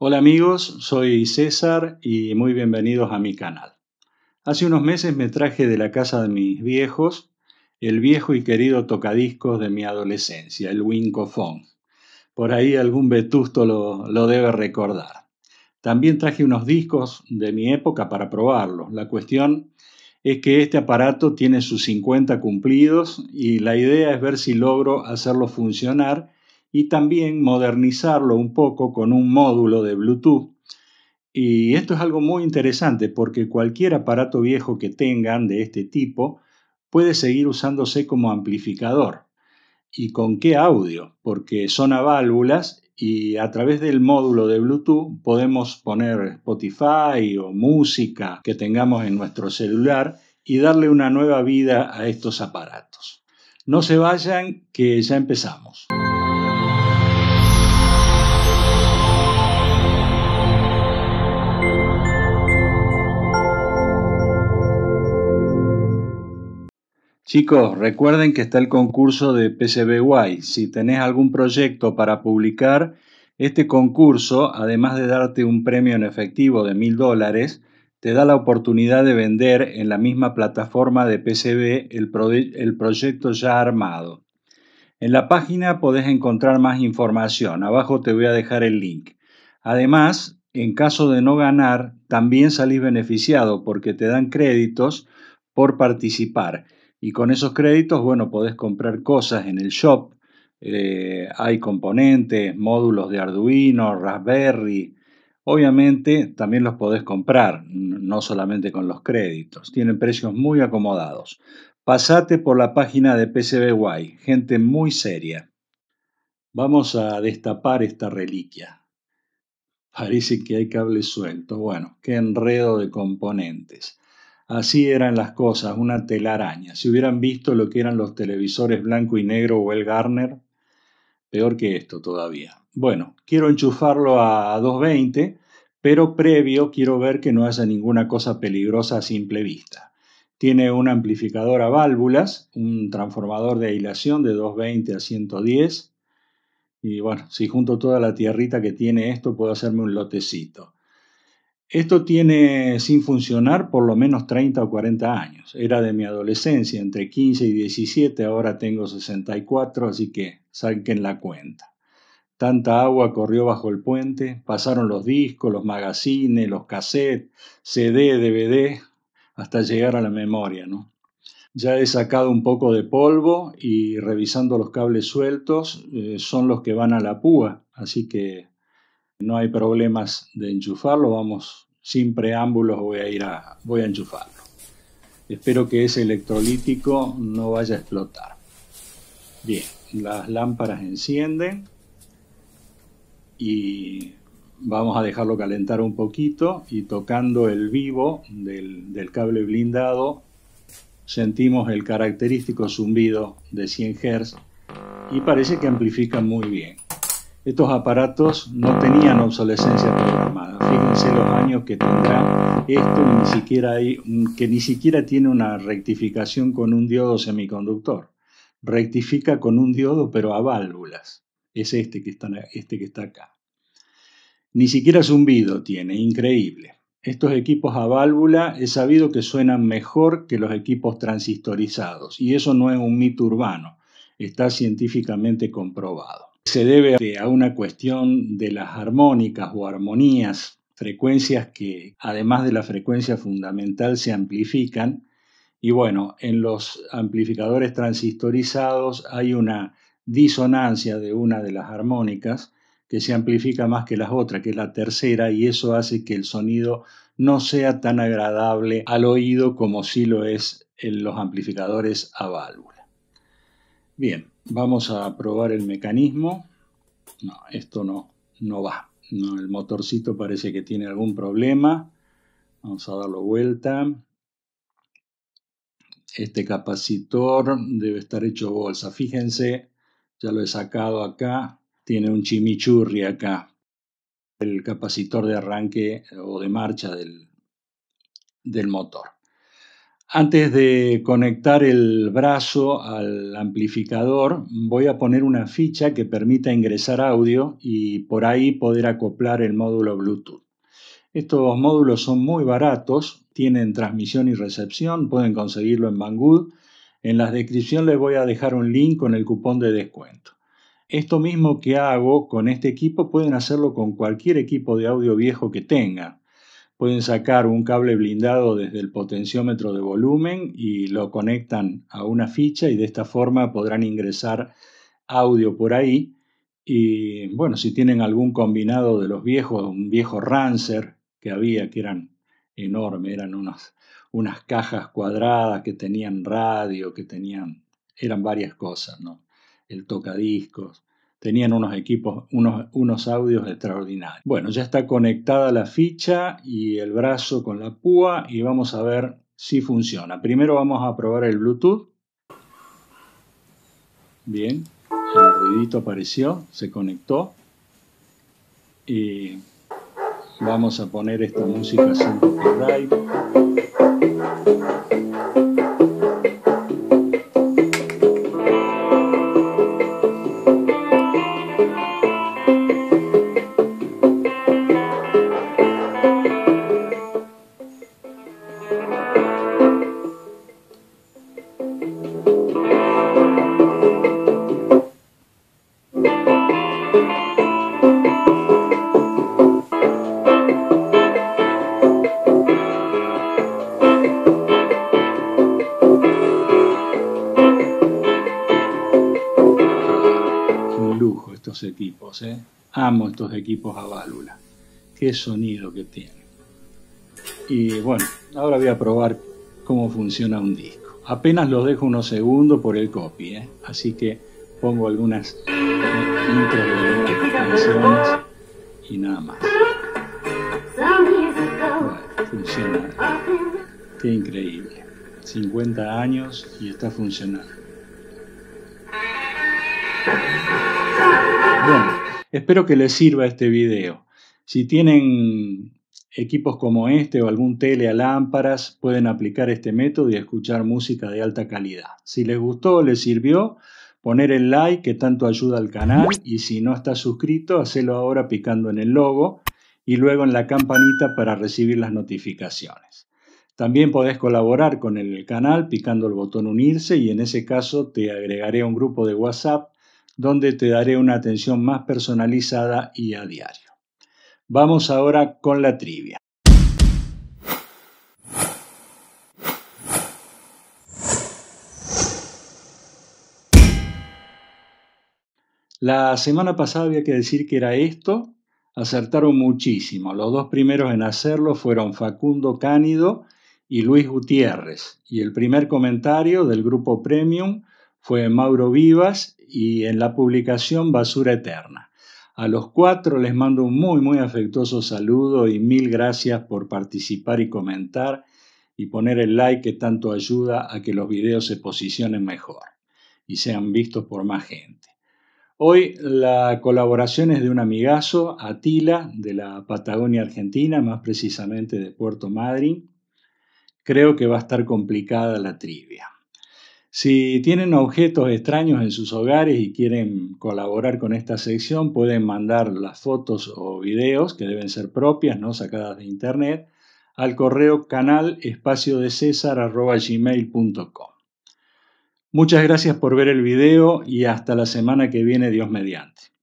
Hola amigos, soy César y muy bienvenidos a mi canal. Hace unos meses me traje de la casa de mis viejos el viejo y querido tocadiscos de mi adolescencia, el Wincofon. Por ahí algún vetusto lo, lo debe recordar. También traje unos discos de mi época para probarlos. La cuestión es que este aparato tiene sus 50 cumplidos y la idea es ver si logro hacerlo funcionar y también modernizarlo un poco con un módulo de Bluetooth. Y esto es algo muy interesante porque cualquier aparato viejo que tengan de este tipo puede seguir usándose como amplificador. ¿Y con qué audio? Porque son a válvulas y a través del módulo de Bluetooth podemos poner Spotify o música que tengamos en nuestro celular y darle una nueva vida a estos aparatos. No se vayan, que ya empezamos. Chicos, recuerden que está el concurso de PCBY. Si tenés algún proyecto para publicar, este concurso, además de darte un premio en efectivo de mil dólares, te da la oportunidad de vender en la misma plataforma de PCB el, el proyecto ya armado. En la página podés encontrar más información. Abajo te voy a dejar el link. Además, en caso de no ganar, también salís beneficiado porque te dan créditos por participar. Y con esos créditos, bueno, podés comprar cosas en el shop. Eh, hay componentes, módulos de Arduino, Raspberry. Obviamente también los podés comprar, no solamente con los créditos. Tienen precios muy acomodados. Pasate por la página de PCBY, gente muy seria. Vamos a destapar esta reliquia. Parece que hay cable suelto. Bueno, qué enredo de componentes. Así eran las cosas, una telaraña. Si hubieran visto lo que eran los televisores blanco y negro o el Garner, peor que esto todavía. Bueno, quiero enchufarlo a 220, pero previo quiero ver que no haya ninguna cosa peligrosa a simple vista. Tiene un amplificador a válvulas, un transformador de aislación de 220 a 110. Y bueno, si junto toda la tierrita que tiene esto, puedo hacerme un lotecito. Esto tiene sin funcionar por lo menos 30 o 40 años. Era de mi adolescencia, entre 15 y 17, ahora tengo 64, así que saquen la cuenta. Tanta agua corrió bajo el puente, pasaron los discos, los magazines, los cassettes, CD, DVD, hasta llegar a la memoria, ¿no? Ya he sacado un poco de polvo y revisando los cables sueltos eh, son los que van a la púa, así que no hay problemas de enchufarlo, vamos sin preámbulos voy a ir a, voy a enchufarlo. Espero que ese electrolítico no vaya a explotar. Bien, las lámparas encienden y vamos a dejarlo calentar un poquito y tocando el vivo del, del cable blindado sentimos el característico zumbido de 100 Hz y parece que amplifica muy bien. Estos aparatos no tenían obsolescencia programada. Fíjense los años que tendrá esto ni siquiera hay, que ni siquiera tiene una rectificación con un diodo semiconductor. Rectifica con un diodo pero a válvulas. Es este que está, este que está acá. Ni siquiera zumbido tiene, increíble. Estos equipos a válvula es sabido que suenan mejor que los equipos transistorizados y eso no es un mito urbano, está científicamente comprobado se debe a una cuestión de las armónicas o armonías, frecuencias que además de la frecuencia fundamental se amplifican. Y bueno, en los amplificadores transistorizados hay una disonancia de una de las armónicas que se amplifica más que las otras, que es la tercera, y eso hace que el sonido no sea tan agradable al oído como si lo es en los amplificadores a válvula. Bien, Vamos a probar el mecanismo. No, esto no, va. el motorcito parece que tiene algún problema. Vamos a darlo vuelta. Este capacitor debe estar hecho bolsa. Fíjense, ya lo he sacado acá. Tiene un chimichurri acá. El capacitor de arranque o de marcha del motor. Antes de conectar el brazo al amplificador, voy a poner una ficha que permita ingresar audio y por ahí poder acoplar el módulo Bluetooth. Estos módulos son muy baratos, tienen transmisión y recepción, pueden conseguirlo en Banggood. En la descripción les voy a dejar un link con el cupón de descuento. Esto mismo que hago con este equipo pueden hacerlo con cualquier equipo de audio viejo que tengan pueden sacar un cable blindado desde el potenciómetro de volumen y lo conectan a una ficha y de esta forma podrán ingresar audio por ahí. Y bueno, si tienen algún combinado de los viejos, un viejo Rancer que había, que eran enormes, eran unas, unas cajas cuadradas que tenían radio, que tenían, eran varias cosas, ¿no? El tocadiscos tenían unos equipos, unos, audios extraordinarios. Bueno, ya está conectada la ficha y el brazo con la púa y vamos a ver si funciona. Primero vamos a probar el Bluetooth. Bien, el ruidito apareció, se conectó. Y vamos a poner esta música sin copyright. ¿eh? Amo estos equipos a válvula. Qué sonido que tienen. Y bueno, ahora voy a probar cómo funciona un disco. Apenas los dejo unos segundos por el copy, ¿eh? Así que pongo algunas micro eh, de y nada más. funciona. Qué increíble. 50 años y está funcionando. Bueno, Espero que les sirva este video. Si tienen equipos como este o algún tele a lámparas, pueden aplicar este método y escuchar música de alta calidad. Si les gustó, o les sirvió, poner el like que tanto ayuda al canal y si no estás suscrito, hacelo ahora picando en el logo y luego en la campanita para recibir las notificaciones. También podés colaborar con el canal picando el botón unirse y en ese caso te agregaré un grupo de WhatsApp donde te daré una atención más personalizada y a diario. Vamos ahora con la trivia. La semana pasada había que decir que era esto. Acertaron muchísimo. Los dos primeros en hacerlo fueron Facundo Cánido y Luis Gutiérrez. Y el primer comentario del grupo Premium fue Mauro Vivas y en la publicación Basura Eterna. A los cuatro les mando un muy, muy afectuoso saludo y mil gracias por participar y comentar y poner el like que tanto ayuda a que los videos se posicionen mejor y sean vistos por más gente. Hoy la colaboración es de un amigazo, Atila, de la Patagonia Argentina, más precisamente de Puerto Madryn. Creo que va a estar complicada la trivia. Si tienen objetos extraños en sus hogares y quieren colaborar con esta sección, pueden mandar las fotos o videos, que deben ser propias, no sacadas de internet, al correo canal espacio de Muchas gracias por ver el video y hasta la semana que viene, Dios mediante.